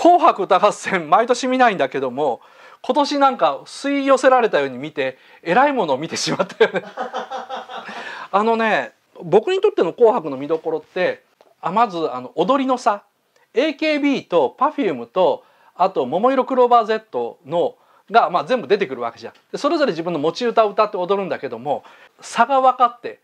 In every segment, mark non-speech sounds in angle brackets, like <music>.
紅白歌合戦」毎年見ないんだけども今年なんか吸い寄せられたように見てえらいものを見てしまったよね <laughs> あのね僕にとっての「紅白」の見どころってあまずあの踊りの差 AKB と Perfume とあと「桃色クローバー Z の」が、まあ、全部出てくるわけじゃん。それぞれ自分の持ち歌を歌って踊るんだけども差が分かって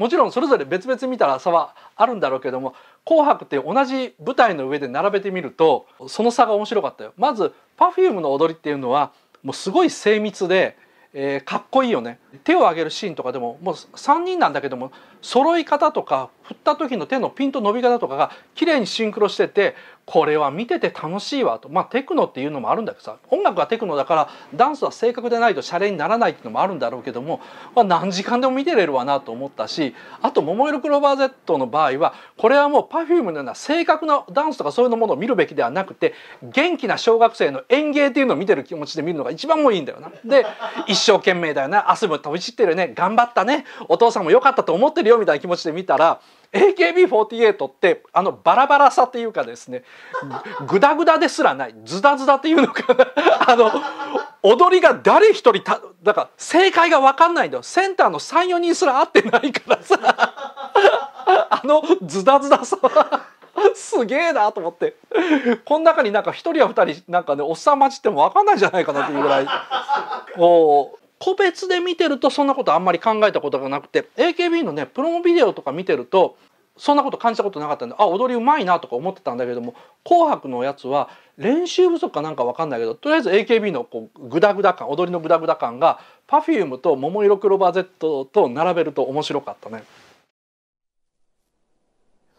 もちろんそれぞれ別々見たら差はあるんだろうけども「紅白」って同じ舞台の上で並べてみるとその差が面白かったよ。まず Perfume の踊りっていうのはもうすごい精密で、えー、かっこいいよね。手を挙げるシーンとかでももう3人なんだけども揃い方とか振った時の手のピンと伸び方とかが綺麗にシンクロしててこれは見てて楽しいわとまあテクノっていうのもあるんだけどさ音楽はテクノだからダンスは正確でないとシャレにならないっていうのもあるんだろうけども、まあ、何時間でも見てれるわなと思ったしあと「ももいろクローバー Z」の場合はこれはもう Perfume のような正確なダンスとかそういうものを見るべきではなくて元気な小学生の演芸っていうのを見てる気持ちで見るのが一番もいいんだよな。で一生懸命だよな汗も飛び散ってるね頑張ったねお父さんも良かったと思ってるよみたいな気持ちで見たら AKB48 ってあのバラバラさっていうかですねグダグダですらないズダズダっていうのかな <laughs> あの踊りが誰一人ただから正解が分かんないんだよセンターの34人すら合ってないからさ <laughs> あのズダズダさすげえなと思ってこの中になんか1人や2人なんかねおっさん混じっても分かんないんじゃないかなっていうぐらいこ個別で見てるとそんなことあんまり考えたことがなくて AKB のねプロモビデオとか見てるとそんなこと感じたことなかったんであ踊りうまいなとか思ってたんだけども「紅白」のやつは練習不足かなんか分かんないけどとりあえず AKB のこうグダグダ感踊りのグダグダ感が Perfume と「ももいろクローバー Z」と並べると面白かったね。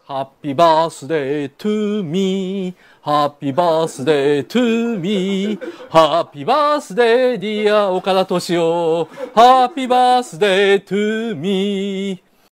Happy birthday to me, happy birthday to me, happy birthday dear 岡田敏夫 happy birthday to me